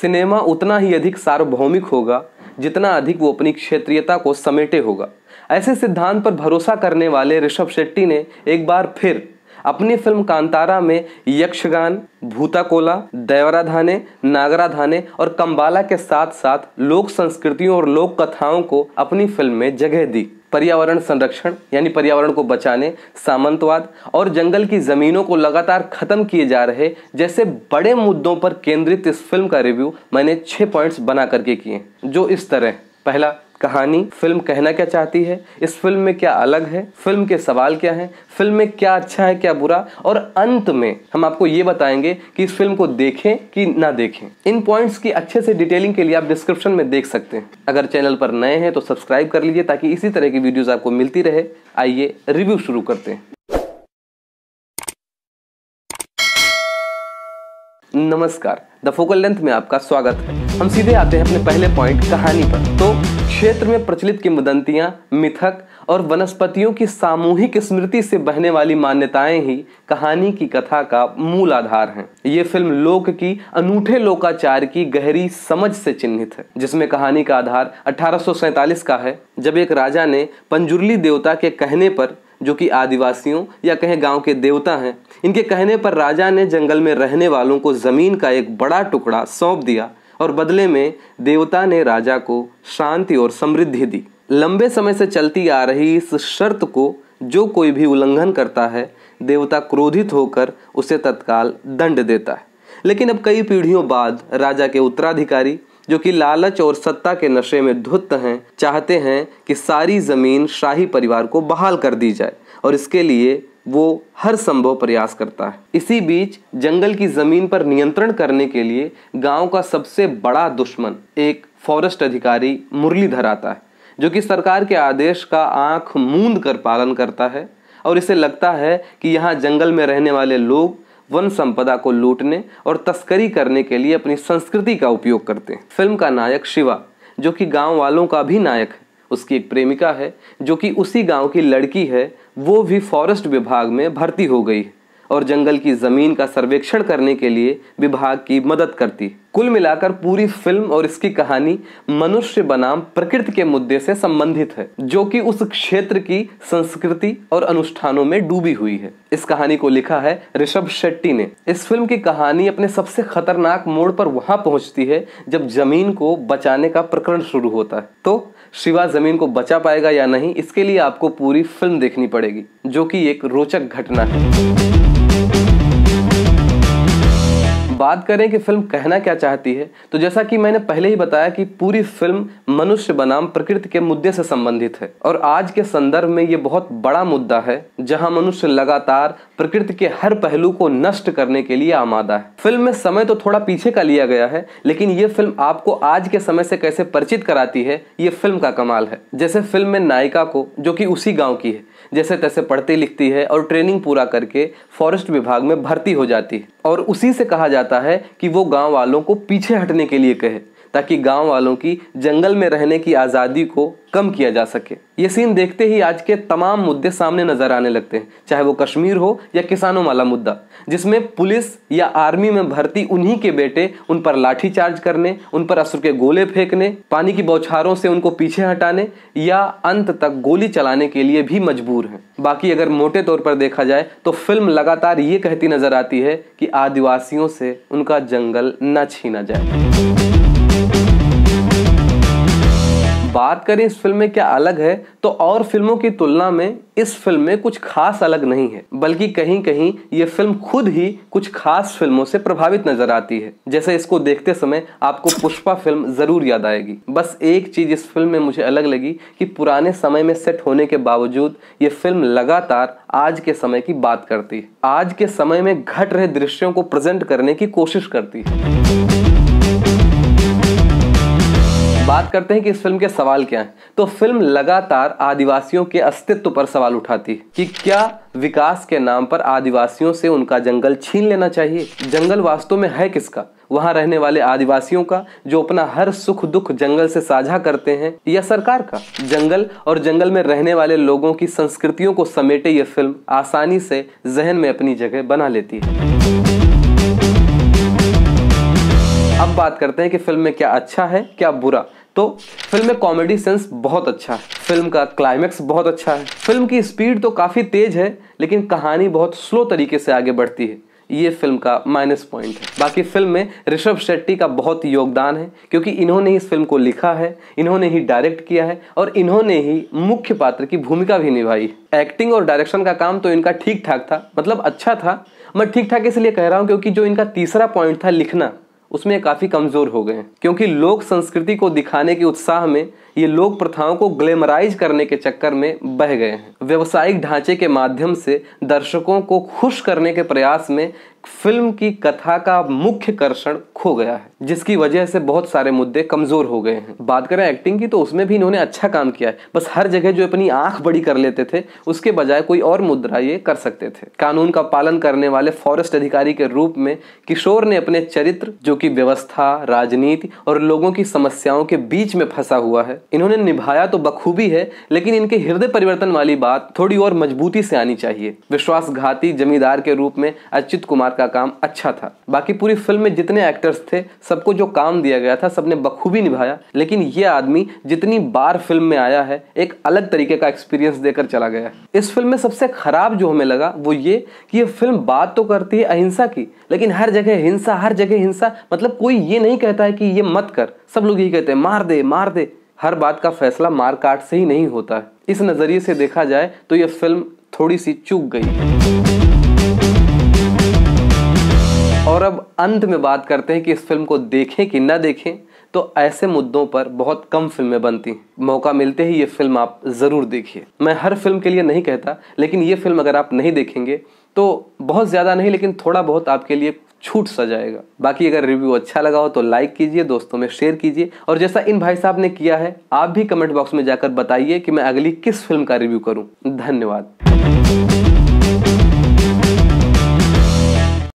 Cinema उतना ही अधिक सार्वभौमिक होगा जितना अधिक वो अपनी क्षेत्रीयता को समेटे होगा ऐसे सिद्धांत पर भरोसा करने वाले ऋषभ शेट्टी ने एक बार फिर अपनी फिल्म कांतारा में यक्षगान भूताकोला देवराधाने नागराधाने और कंबाला के साथ साथ लोक संस्कृतियों और लोक कथाओं को अपनी फिल्म में जगह दी पर्यावरण संरक्षण यानी पर्यावरण को बचाने सामंतवाद और जंगल की ज़मीनों को लगातार ख़त्म किए जा रहे जैसे बड़े मुद्दों पर केंद्रित इस फिल्म का रिव्यू मैंने छः पॉइंट्स बना करके किए जो इस तरह पहला कहानी फिल्म कहना क्या चाहती है इस फिल्म में क्या अलग है फिल्म के सवाल क्या हैं फिल्म में क्या अच्छा है क्या बुरा और अंत में हम आपको ये बताएंगे कि इस फिल्म को देखें कि ना देखें इन पॉइंट्स की अच्छे से डिटेलिंग के लिए आप डिस्क्रिप्शन में देख सकते हैं अगर चैनल पर नए हैं तो सब्सक्राइब कर लीजिए ताकि इसी तरह की वीडियोज़ आपको मिलती रहे आइए रिव्यू शुरू करते हैं नमस्कार द फोकल लेंथ में आपका स्वागत है हम सीधे आते हैं अपने पहले पॉइंट कहानी पर तो क्षेत्र में प्रचलित किंवदंतियां मिथक और वनस्पतियों की सामूहिक स्मृति से बहने वाली मान्यताएं ही कहानी की कथा का मूल आधार हैं। ये फिल्म लोक की अनूठे लोकाचार की गहरी समझ से चिन्हित है जिसमें कहानी का आधार अठारह का है जब एक राजा ने पंजुरली देवता के कहने पर जो कि आदिवासियों या कहें गांव के देवता हैं इनके कहने पर राजा ने जंगल में रहने वालों को ज़मीन का एक बड़ा टुकड़ा सौंप दिया और बदले में देवता ने राजा को शांति और समृद्धि दी लंबे समय से चलती आ रही इस शर्त को जो कोई भी उल्लंघन करता है देवता क्रोधित होकर उसे तत्काल दंड देता है लेकिन अब कई पीढ़ियों बाद राजा के उत्तराधिकारी जो कि लालच और सत्ता के नशे में धुत हैं चाहते हैं कि सारी ज़मीन शाही परिवार को बहाल कर दी जाए और इसके लिए वो हर संभव प्रयास करता है इसी बीच जंगल की ज़मीन पर नियंत्रण करने के लिए गांव का सबसे बड़ा दुश्मन एक फॉरेस्ट अधिकारी मुरलीधर आता है जो कि सरकार के आदेश का आंख मूंद कर पालन करता है और इसे लगता है कि यहाँ जंगल में रहने वाले लोग वन संपदा को लूटने और तस्करी करने के लिए अपनी संस्कृति का उपयोग करते हैं फिल्म का नायक शिवा जो कि गांव वालों का भी नायक है उसकी एक प्रेमिका है जो कि उसी गांव की लड़की है वो भी फॉरेस्ट विभाग में भर्ती हो गई है और जंगल की ज़मीन का सर्वेक्षण करने के लिए विभाग की मदद करती कुल मिलाकर पूरी फिल्म और इसकी कहानी मनुष्य बनाम प्रकृति के मुद्दे से संबंधित है जो कि उस क्षेत्र की संस्कृति और अनुष्ठानों में डूबी हुई है इस कहानी को लिखा है ऋषभ शेट्टी ने इस फिल्म की कहानी अपने सबसे खतरनाक मोड़ पर वहां पहुंचती है जब जमीन को बचाने का प्रकरण शुरू होता है तो शिवा जमीन को बचा पाएगा या नहीं इसके लिए आपको पूरी फिल्म देखनी पड़ेगी जो कि एक रोचक घटना है बात करें कि फिल्म कहना क्या चाहती है तो जैसा कि मैंने पहले ही बताया कि पूरी फिल्म मनुष्य बनाम प्रकृति के मुद्दे से संबंधित है और आज के संदर्भ में ये बहुत बड़ा मुद्दा है जहां मनुष्य लगातार प्रकृति के हर पहलू को नष्ट करने के लिए आमादा है फिल्म में समय तो थोड़ा पीछे का लिया गया है लेकिन ये फिल्म आपको आज के समय से कैसे परिचित कराती है ये फिल्म का कमाल है जैसे फिल्म में नायिका को जो कि उसी गाँव की है जैसे तैसे पढ़ती लिखती है और ट्रेनिंग पूरा करके फॉरेस्ट विभाग में भर्ती हो जाती है और उसी से कहा जाता है कि वो गांव वालों को पीछे हटने के लिए कहे ताकि गांव वालों की जंगल में रहने की आज़ादी को कम किया जा सके ये सीन देखते ही आज के तमाम मुद्दे सामने नजर आने लगते हैं चाहे वो कश्मीर हो या किसानों वाला मुद्दा जिसमें पुलिस या आर्मी में भर्ती उन्हीं के बेटे उन पर लाठीचार्ज करने उन पर असुर के गोले फेंकने पानी की बौछारों से उनको पीछे हटाने या अंत तक गोली चलाने के लिए भी मजबूर हैं बाकी अगर मोटे तौर पर देखा जाए तो फिल्म लगातार ये कहती नजर आती है कि आदिवासियों से उनका जंगल न छीना जाए बात करें इस फिल्म में क्या अलग है तो और फिल्मों की तुलना में इस फिल्म में कुछ खास अलग नहीं है बल्कि कहीं कहीं ये फिल्म खुद ही कुछ खास फिल्मों से प्रभावित नजर आती है जैसे इसको देखते समय आपको पुष्पा फिल्म जरूर याद आएगी बस एक चीज इस फिल्म में मुझे अलग लगी कि पुराने समय में सेट होने के बावजूद ये फिल्म लगातार आज के समय की बात करती है आज के समय में घट रहे दृश्यों को प्रेजेंट करने की कोशिश करती है करते हैं कि इस फिल्म के सवाल क्या हैं तो फिल्म लगातार आदिवासियों के अस्तित्व पर सवाल उठाती है कि क्या विकास के नाम पर आदिवासियों से उनका जंगल छीन लेना चाहिए जंगल वास्तव में है किसका वहाँ रहने वाले आदिवासियों का जो अपना हर सुख दुख जंगल से साझा करते हैं या सरकार का जंगल और जंगल में रहने वाले लोगों की संस्कृतियों को समेटे ये फिल्म आसानी से जहन में अपनी जगह बना लेती है अब बात करते हैं कि फिल्म में क्या अच्छा है क्या बुरा तो फिल्म में कॉमेडी सेंस बहुत अच्छा है फिल्म का क्लाइमैक्स बहुत अच्छा है फिल्म की स्पीड तो काफ़ी तेज़ है लेकिन कहानी बहुत स्लो तरीके से आगे बढ़ती है ये फिल्म का माइनस पॉइंट है बाकी फिल्म में ऋषभ शेट्टी का बहुत योगदान है क्योंकि इन्होंने ही इस फिल्म को लिखा है इन्होंने ही डायरेक्ट किया है और इन्होंने ही मुख्य पात्र की भूमिका भी निभाई एक्टिंग और डायरेक्शन का काम तो इनका ठीक ठाक था मतलब अच्छा था मैं ठीक ठाक इसलिए कह रहा हूँ क्योंकि जो इनका तीसरा पॉइंट था लिखना उसमें काफ़ी कमज़ोर हो गए हैं क्योंकि लोक संस्कृति को दिखाने के उत्साह में ये लोक प्रथाओं को ग्लैमराइज करने के चक्कर में बह गए हैं व्यवसायिक ढांचे के माध्यम से दर्शकों को खुश करने के प्रयास में फिल्म की कथा का मुख्य कर्षण खो गया है जिसकी वजह से बहुत सारे मुद्दे कमजोर हो गए हैं बात करें एक्टिंग की तो उसमें भी इन्होंने अच्छा काम किया है बस हर जगह जो अपनी आंख बड़ी कर लेते थे उसके बजाय कोई और मुद्रा ये कर सकते थे कानून का पालन करने वाले फॉरेस्ट अधिकारी के रूप में किशोर ने अपने चरित्र जो की व्यवस्था राजनीति और लोगों की समस्याओं के बीच में फंसा हुआ है इन्होंने निभाया तो बखूबी है लेकिन इनके हृदय परिवर्तन वाली बात थोड़ी और मजबूती से आनी चाहिए विश्वासघाती जमींदार के रूप में अच्युत कुमार का काम अच्छा था बाकी पूरी फिल्म में जितने एक्टर्स थे सबको जो काम दिया गया था सबने बखूबी निभाया लेकिन ये आदमी जितनी बार फिल्म में आया है एक अलग तरीके का एक्सपीरियंस देकर चला गया इस फिल्म में सबसे खराब जो हमें लगा वो ये कि ये फिल्म बात तो करती है अहिंसा की लेकिन हर जगह हिंसा हर जगह हिंसा मतलब कोई ये नहीं कहता है कि ये मत कर सब लोग यही कहते हैं मार दे मार दे हर बात का फैसला मार काट से ही नहीं होता है इस नज़रिए से देखा जाए तो ये फिल्म थोड़ी सी चूक गई और अब अंत में बात करते हैं कि इस फिल्म को देखें कि ना देखें तो ऐसे मुद्दों पर बहुत कम फिल्में बनती मौका मिलते ही ये फिल्म आप ज़रूर देखिए मैं हर फिल्म के लिए नहीं कहता लेकिन ये फिल्म अगर आप नहीं देखेंगे तो बहुत ज़्यादा नहीं लेकिन थोड़ा बहुत आपके लिए छूट सा जाएगा बाकी अगर रिव्यू अच्छा लगा हो तो लाइक कीजिए दोस्तों में शेयर कीजिए और जैसा इन भाई साहब ने किया है आप भी कमेंट बॉक्स में जाकर बताइए कि मैं अगली किस फिल्म का रिव्यू करूं धन्यवाद